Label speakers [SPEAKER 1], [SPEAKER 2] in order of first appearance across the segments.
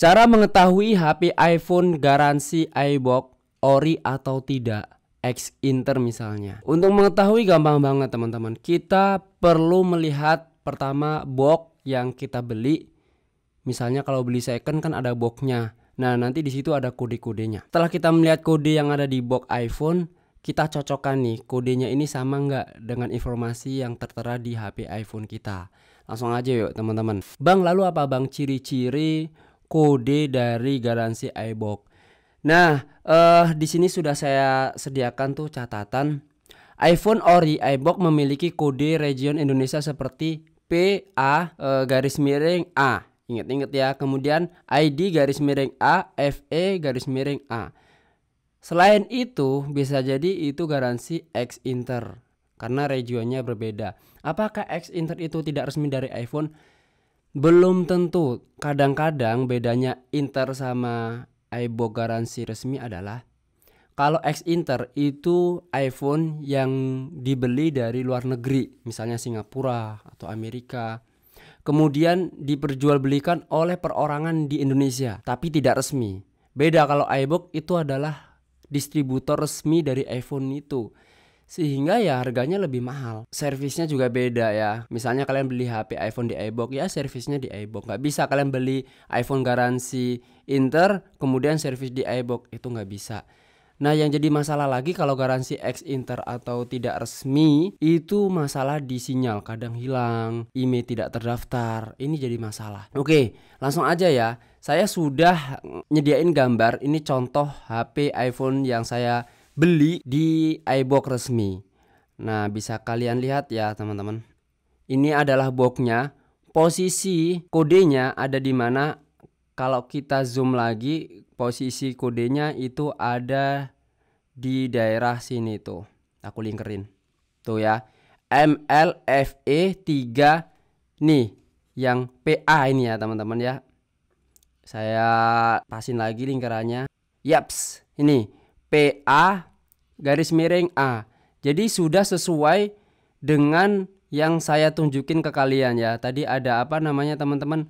[SPEAKER 1] Cara mengetahui HP iPhone garansi iBox ori atau tidak X inter misalnya. Untuk mengetahui gampang banget teman-teman. Kita perlu melihat pertama box yang kita beli. Misalnya kalau beli second kan ada boxnya. Nah nanti di situ ada kode-kodenya. Setelah kita melihat kode yang ada di box iPhone, kita cocokkan nih kodenya ini sama nggak dengan informasi yang tertera di HP iPhone kita. Langsung aja yuk teman-teman. Bang lalu apa bang ciri-ciri kode dari garansi iBox. Nah, eh, di sini sudah saya sediakan tuh catatan iPhone ori iBox memiliki kode region Indonesia seperti PA eh, garis miring A. Ingat-ingat ya. Kemudian ID garis miring A, FE garis miring A. Selain itu, bisa jadi itu garansi X Inter karena regionnya berbeda. Apakah X Inter itu tidak resmi dari iPhone? Belum tentu. Kadang-kadang bedanya Inter sama Aibo garansi resmi adalah kalau ex Inter itu iPhone yang dibeli dari luar negeri, misalnya Singapura atau Amerika. Kemudian diperjualbelikan oleh perorangan di Indonesia, tapi tidak resmi. Beda kalau iBook itu adalah distributor resmi dari iPhone itu sehingga ya harganya lebih mahal. Servisnya juga beda ya. Misalnya kalian beli HP iPhone di iBox ya servisnya di iBox. Nggak bisa kalian beli iPhone garansi Inter kemudian servis di iBox itu nggak bisa. Nah yang jadi masalah lagi kalau garansi X Inter atau tidak resmi itu masalah di sinyal kadang hilang, IMEI tidak terdaftar, ini jadi masalah. Oke langsung aja ya, saya sudah nyediain gambar ini contoh HP iPhone yang saya beli di iBox resmi. Nah, bisa kalian lihat ya, teman-teman. Ini adalah boxnya. Posisi kodenya ada di mana? Kalau kita zoom lagi, posisi kodenya itu ada di daerah sini tuh. Aku lingkerin. Tuh ya. MLFE3 nih yang PA ini ya, teman-teman ya. Saya pasin lagi lingkarannya. Yaps, ini PA garis miring A. Jadi sudah sesuai dengan yang saya tunjukin ke kalian ya. Tadi ada apa namanya teman-teman?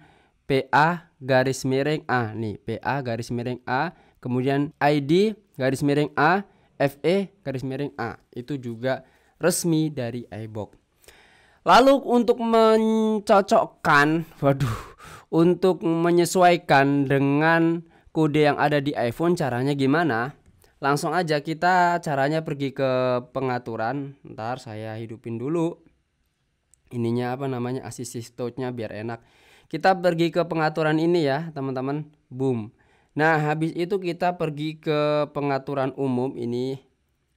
[SPEAKER 1] PA garis miring A nih, PA garis miring A, kemudian ID garis miring A, FE garis miring A. Itu juga resmi dari ibox Lalu untuk mencocokkan, waduh, untuk menyesuaikan dengan kode yang ada di iPhone caranya gimana? langsung aja kita caranya pergi ke pengaturan ntar saya hidupin dulu ininya apa namanya assist touchnya biar enak kita pergi ke pengaturan ini ya teman-teman boom nah habis itu kita pergi ke pengaturan umum ini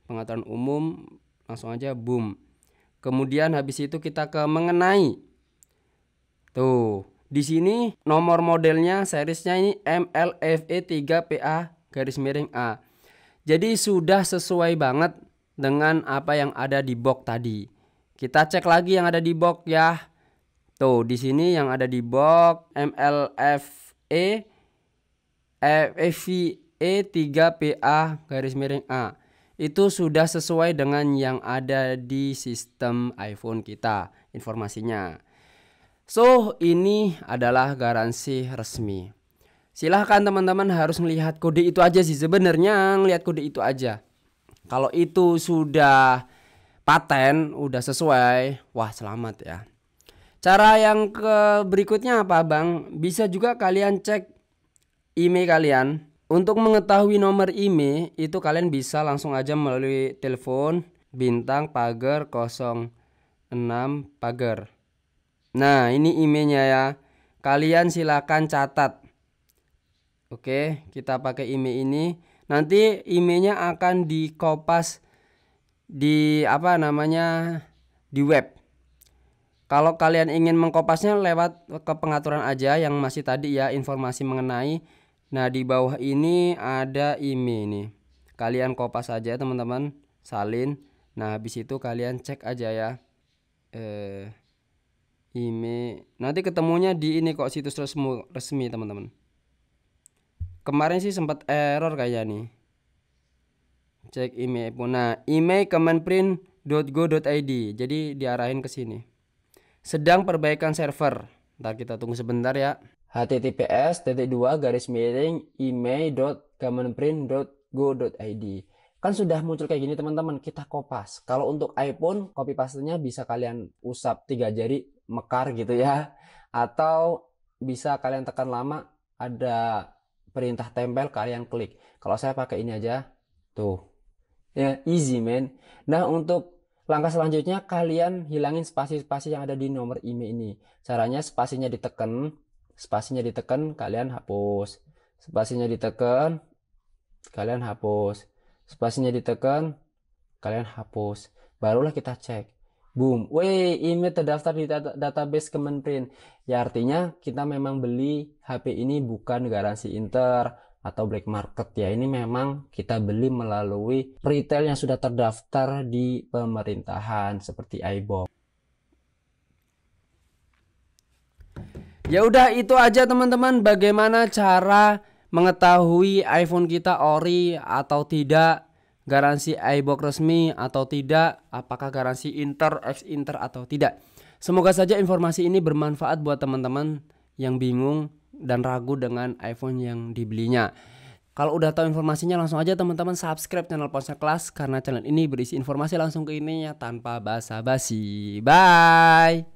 [SPEAKER 1] pengaturan umum langsung aja boom kemudian habis itu kita ke mengenai tuh di sini nomor modelnya serisnya ini MLFE3PA garis miring A jadi sudah sesuai banget dengan apa yang ada di box tadi. Kita cek lagi yang ada di box ya. Tuh, di sini yang ada di box MLFE FVE 3PA e garis miring A. Itu sudah sesuai dengan yang ada di sistem iPhone kita informasinya. So, ini adalah garansi resmi. Silahkan teman-teman harus melihat kode itu aja sih sebenarnya ngelihat kode itu aja. Kalau itu sudah paten, udah sesuai, wah selamat ya. Cara yang ke berikutnya apa Bang? Bisa juga kalian cek email kalian. Untuk mengetahui nomor IMEI e, itu kalian bisa langsung aja melalui telepon bintang pagar 06 pagar. Nah, ini IMEI-nya ya. Kalian silakan catat Oke, kita pakai IMEI e ini. Nanti IMEI-nya akan dikopas di apa namanya di web. Kalau kalian ingin mengkopasnya lewat ke pengaturan aja yang masih tadi ya informasi mengenai. Nah, di bawah ini ada IMEI e ini. Kalian kopas aja teman-teman, salin. Nah, habis itu kalian cek aja ya. Eh IMEI. E. Nanti ketemunya di ini kok situs resmi resmi teman-teman kemarin sih sempat error kayaknya nih cek email pun nah email kemenprint.go.id jadi diarahin ke sini sedang perbaikan server ntar kita tunggu sebentar ya https titik dua garis miring email.kemenprint.go.id kan sudah muncul kayak gini teman-teman kita kopas kalau untuk iPhone copy pastenya bisa kalian usap tiga jari mekar gitu ya atau bisa kalian tekan lama ada perintah tempel kalian klik. Kalau saya pakai ini aja, tuh. Ya, easy man. Nah, untuk langkah selanjutnya kalian hilangin spasi-spasi yang ada di nomor IMEI ini. Caranya spasinya ditekan, spasinya ditekan kalian hapus. Spasinya ditekan, kalian hapus. Spasinya ditekan, kalian hapus. Barulah kita cek. Boom. Weh, ini terdaftar di data database Kemenprint. Ya artinya kita memang beli HP ini bukan garansi inter atau black market ya. Ini memang kita beli melalui retail yang sudah terdaftar di pemerintahan seperti iBox. Ya udah itu aja teman-teman bagaimana cara mengetahui iPhone kita ori atau tidak garansi iBox resmi atau tidak, apakah garansi Inter, x Inter atau tidak. Semoga saja informasi ini bermanfaat buat teman-teman yang bingung dan ragu dengan iPhone yang dibelinya. Kalau udah tahu informasinya langsung aja teman-teman subscribe channel Ponsel Kelas karena channel ini berisi informasi langsung ke ininya tanpa basa-basi. Bye.